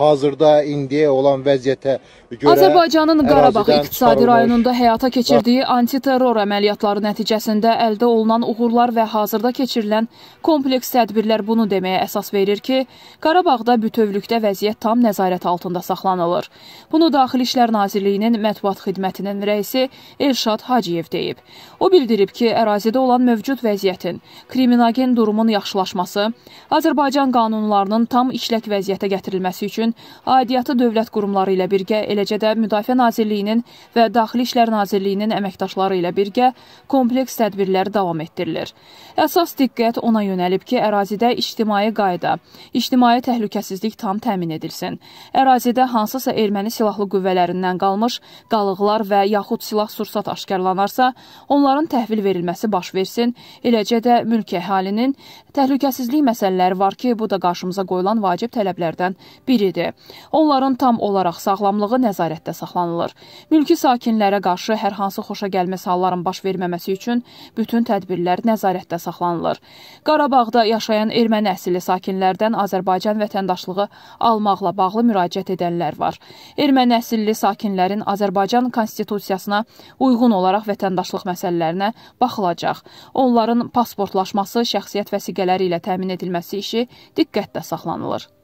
Hazırda indiyə olan vəziyyətə görə Azərbaycanın Qarabağ iqtisadi rayonunda həyata keçirdiyi antiterror əməliyyatları nəticəsində əldə olunan uğurlar və hazırda keçirilən kompleks tədbirlər bunu deməyə əsas verir ki, Qarabağda bütövlükdə vəziyyət tam nəzarət altında saxlanılır. Bunu Daxili İşlər Nazirliyinin mətbuat xidmətinin rəisi Elşad Hacıyev deyib. O bildirib ki, ərazidə olan mövcud vəziyyətin, kriminogen durumun yaxşılaşması, Azərbaycan qanunlarının tam işlək vəziyyətə gətirilməsi üçün üçün aidiyyatı dövlət qurumları ilə birgə, eləcə də Müdafiə Nazirliyinin və Daxili İşlər Nazirliyinin əməkdaşları ilə birgə kompleks tədbirlər davam etdirilir. Əsas diqqət ona yönəlib ki, ərazidə ictimai qayda, ictimai təhlükəsizlik tam təmin edilsin. Ərazidə hansısa erməni silahlı qüvvələrindən qalmış qalıqlar və yaxud silah-sursat aşkarlanarsa, onların təhvil verilməsi baş versin, eləcə də mülki əhalinin təhlükəsizlik məsələləri var ki, bu da qarşımıza qoyulan vacib tələblərdən biridir idi. Onların tam olaraq sağlamlığı nəzarətdə saxlanılır. Mülki sakinlərə qarşı hər hansı xoşa gəlməz halların baş verməməsi üçün bütün tədbirlər nəzarətdə saxlanılır. Qarabağda yaşayan erməni əsilli sakinlərdən Azərbaycan vətəndaşlığı almaqla bağlı müraciət edənlər var. Erməni əsilli sakinlərin Azərbaycan konstitusiyasına uyğun olaraq vətəndaşlıq məsələlərinə baxılacaq. Onların pasportlaşması, şəxsiyyət vəsiqələri ilə təmin edilməsi işi diqqətdə saxlanılır.